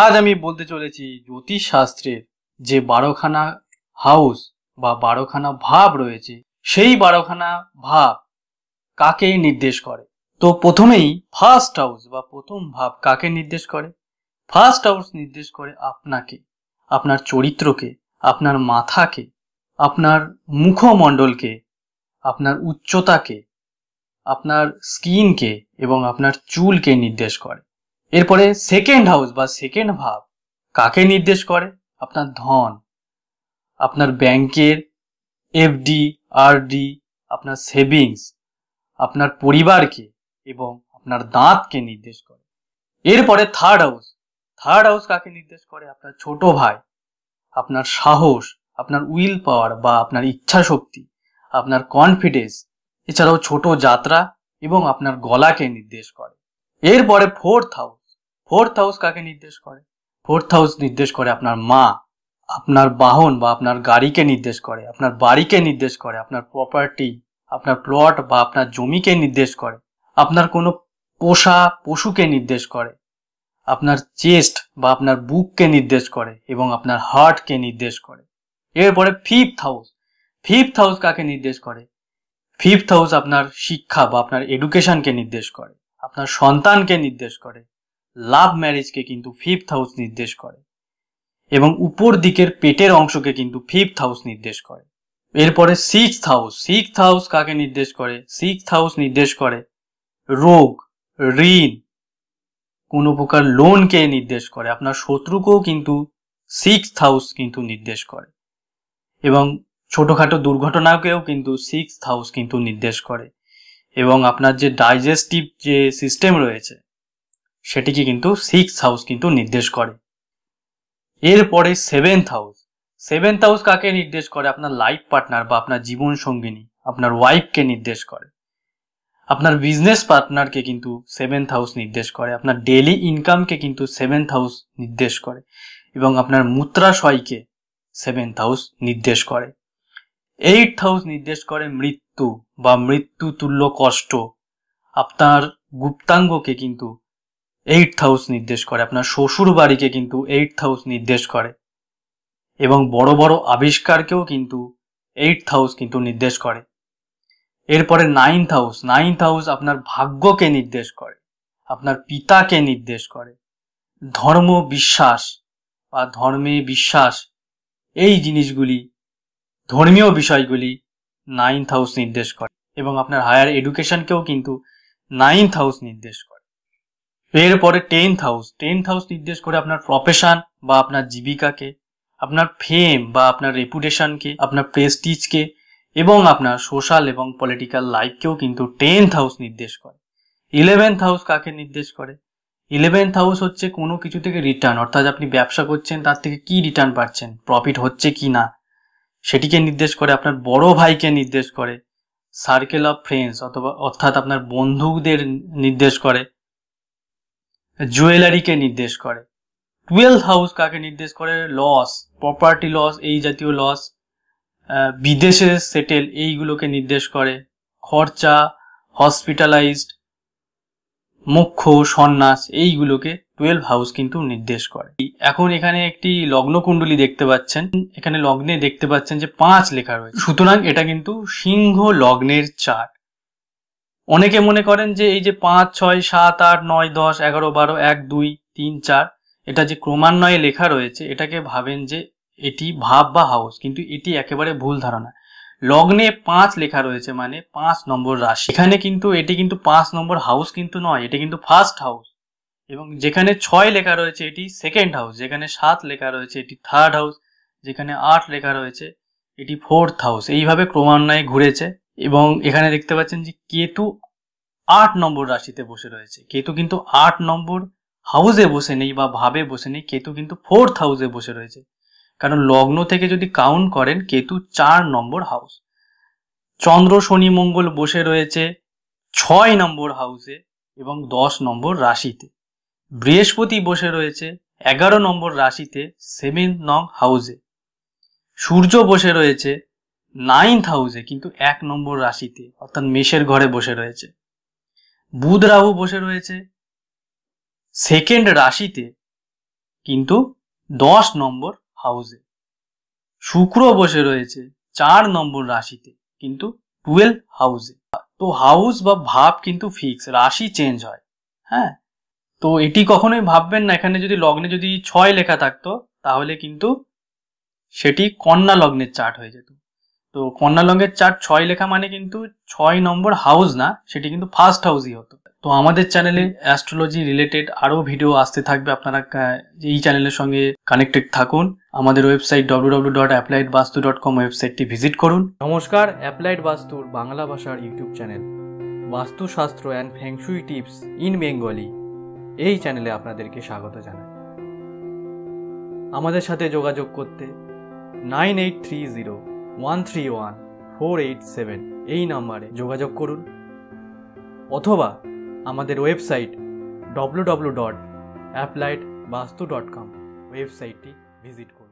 আজ আমি বলতে চলেছি জ্যোতিষশাস্ত্রের যে বারোখানা হাউস বা বারোখানা ভাব রয়েছে সেই বারোখানা ভাব কাকে নির্দেশ করে তো প্রথমেই ফার্স্ট হাউস বা প্রথম ভাব কাকে নির্দেশ করে ফার্স্ট হাউস নির্দেশ করে আপনাকে আপনার চরিত্রকে আপনার মাথাকে আপনার মুখমণ্ডলকে আপনার উচ্চতাকে আপনার স্কিনকে এবং আপনার চুলকে নির্দেশ করে এরপরে সেকেন্ড হাউস বা সেকেন্ড ভাব কাকে নির্দেশ করে আপনার ধন আপনার ব্যাংকের এফডি আরডি আপনার সেভিংস আপনার পরিবারকে এবং আপনার দাঁতকে নির্দেশ করে এরপরে থার্ড হাউস থার্ড হাউস কাকে নির্দেশ করে আপনার ছোট ভাই আপনার সাহস আপনার উইল পাওয়ার বা আপনার ইচ্ছা শক্তি আপনার কনফিডেন্স এছাড়াও ছোট যাত্রা এবং আপনার গলাকে নির্দেশ করে এরপরে ফোর্থ হাউস ফোর্থ হাউস কাকে নির্দেশ করে ফোর্থ হাউস নির্দেশ করে আপনার মা আপনার বাহন বা আপনার গাড়িকে নির্দেশ করে আপনার বাড়িকে নির্দেশ করে আপনার প্রপার্টি আপনার প্লট বা আপনার জমিকে নির্দেশ করে আপনার কোনো পোষা পশুকে নির্দেশ করে আপনার চেস্ট বা আপনার বুককে নির্দেশ করে এবং আপনার হার্টকে নির্দেশ করে এরপরে ফিফথ হাউস ফিফথ হাউস কাকে নির্দেশ করে ফিফথ হাউস আপনার শিক্ষা বা আপনার এডুকেশনকে নির্দেশ করে আপনার সন্তানকে নির্দেশ করে লাভ ম্যারেজকে কিন্তু ফিফথ হাউস নির্দেশ করে এবং উপর দিকের পেটের অংশকে কিন্তু ফিফথ হাউস নির্দেশ করে এরপরে সিক্স হাউস সিক্স হাউস কাকে নির্দেশ করে সিক্স হাউস নির্দেশ করে রোগ ঋণ কোনো প্রকার লোনকে নির্দেশ করে আপনার শত্রুকেও কিন্তু সিক্স হাউস কিন্তু নির্দেশ করে এবং ছোটোখাটো দুর্ঘটনাকেও কিন্তু সিক্স হাউস কিন্তু নির্দেশ করে এবং আপনার যে ডাইজেস্টিভ যে সিস্টেম রয়েছে সেটিকে কিন্তু সিক্স হাউস কিন্তু নির্দেশ করে এরপরে সেভেন্থ হাউস সেভেন্থ হাউস কাকে নির্দেশ করে আপনার লাইফ পার্টনার বা আপনার জীবন সঙ্গিনী আপনার ওয়াইফকে নির্দেশ করে আপনার বিজনেস পার্টনারকে কিন্তু সেভেন্থ হাউস নির্দেশ করে আপনার ডেলি ইনকামকে কিন্তু সেভেন্থ হাউস নির্দেশ করে এবং আপনার মুত্রাশয়কে সেভেন্থ হাউস নির্দেশ করে এইট হাউস নির্দেশ করে মৃত্যু বা মৃত্যু তুল্য কষ্ট আপনার গুপ্তাঙ্গকে কিন্তু এইট হাউস নির্দেশ করে আপনার শ্বশুর বাড়িকে কিন্তু এইট হাউস নির্দেশ করে এবং বড় বড় আবিষ্কারকেও কিন্তু এইট হাউস কিন্তু নির্দেশ করে এরপরে নাইন্থ হাউস নাইন্থ হাউস আপনার ভাগ্যকে নির্দেশ করে আপনার পিতাকে নির্দেশ করে ধর্ম বিশ্বাস বা ধর্মে বিশ্বাস এই জিনিসগুলি ধর্মীয় বিষয়গুলি নাইন্থ হাউস নির্দেশ করে এবং আপনার হায়ার এডুকেশনকেও কিন্তু নাইন্থ হাউস নির্দেশ করে এরপরে টেন্থ হাউস টেন্থ হাউস নির্দেশ করে আপনার প্রফেশন বা আপনার জীবিকাকে আপনার ফেম বা আপনার রেপুটেশনকে আপনার প্রেস্টিজকে এবং আপনার সোশ্যাল এবং পলিটিক্যাল লাইফকেও কিন্তু টেন্থ হাউস নির্দেশ করে ইলেভেন্থ হাউস কাকে নির্দেশ করে ইলেভেন্থ হাউস হচ্ছে কোনো কিছু থেকে রিটার্ন অর্থাৎ আপনি ব্যবসা করছেন তার থেকে কি রিটার্ন পাচ্ছেন প্রফিট হচ্ছে কি না সেটিকে নির্দেশ করে আপনার বড় ভাইকে নির্দেশ করে সার্কেল অফ ফ্রেন্ডস অথবা অর্থাৎ আপনার বন্ধুদের নির্দেশ করে জুয়েলারিকে নির্দেশ করে টুয়েলভ হাউস কাকে নির্দেশ করে লস প্রপার্টি লস এই জাতীয় লস বিদেশে সেটেল এইগুলোকে নির্দেশ করে খরচা হসপিটালাইজড মুখ্য সন্ন্যাস এইগুলোকে টুয়েলভ হাউস কিন্তু নির্দেশ করে এখন এখানে একটি লগ্ন কুণ্ডলী দেখতে পাচ্ছেন এখানে লগ্নে দেখতে পাচ্ছেন যে পাঁচ লেখা রয়েছে সুতরাং এটা কিন্তু সিংহ লগ্নের চার অনেকে মনে করেন যে এই যে পাঁচ ছয় সাত আট নয় দশ এগারো বারো এক দুই তিন চার এটা যে ক্রমান্বয়ে লেখা রয়েছে এটাকে ভাবেন যে এটি ভাব বা হাউস কিন্তু এটি একেবারে ভুল ধারণা লগ্নে পাঁচ লেখা রয়েছে মানে পাঁচ নম্বর রাশি এখানে কিন্তু এটি কিন্তু পাঁচ নম্বর হাউস কিন্তু নয় এটি কিন্তু ফার্স্ট হাউস এবং যেখানে ছয় লেখা রয়েছে এটি সেকেন্ড হাউস যেখানে সাত লেখা রয়েছে এটি থার্ড হাউস যেখানে আট লেখা রয়েছে এটি ফোর্থ হাউস এইভাবে ক্রমান্বয়ে ঘুরেছে এবং এখানে দেখতে পাচ্ছেন যে কেতু আট নম্বর রাশিতে বসে রয়েছে কেতু কিন্তু আট নম্বর হাউসে বসে নেই বা ভাবে বসে নেই কেতু কিন্তু ফোর্থ হাউসে বসে রয়েছে কারণ লগ্ন থেকে যদি কাউন্ট করেন কেতু চার নম্বর হাউস চন্দ্র শনি মঙ্গল বসে রয়েছে ছয় নম্বর হাউসে এবং দশ নম্বর রাশিতে বৃহস্পতি বসে রয়েছে এগারো নম্বর রাশিতে সেভেন নং হাউসে সূর্য বসে রয়েছে নাইন্থ হাউসে কিন্তু এক নম্বর রাশিতে অর্থাৎ মেষের ঘরে বসে রয়েছে বুধ রাহু বসে রয়েছে সেকেন্ড রাশিতে কিন্তু দশ নম্বর হাউসে শুক্র বসে রয়েছে চার নম্বর রাশিতে কিন্তু টুয়েলভ হাউসে তো হাউস বা ভাব কিন্তু ফিক্স রাশি চেঞ্জ হয় হ্যাঁ তো এটি কখনোই ভাববেন না এখানে যদি লগ্নে যদি ছয় লেখা থাকতো তাহলে কিন্তু সেটি কন্যা লগ্নের চার্ট হয়ে যেত তো কন্যালঙ্গের চার ছয় লেখা মানে কিন্তু ছয় নম্বর হাউস না সেটি কিন্তু ফার্স্ট হাউসই হতো তো আমাদের চ্যানেলে অ্যাস্ট্রোলজি রিলেটেড আরও ভিডিও আসতে থাকবে আপনারা এই চ্যানেলের সঙ্গে কানেক্টেড থাকুন আমাদের website W dot applied Vastu dot com ওয়েবসাইটটি ভিজিট করুন নমস্কার অ্যাপ্লাইড বাস্তুর বাংলা ভাষার YouTube channel Vastushastra and feng shui tips in Bengali এই চ্যানেলে আপনাদেরকে স্বাগত জানাই আমাদের সাথে যোগাযোগ করতে nine eight three zero one three one four eight seven এই নম্বরে যোগাযোগ করুন অথবা আমাদের website W dot applied Vastu dot com ওয়েবসাইটটি ভিজিট করুন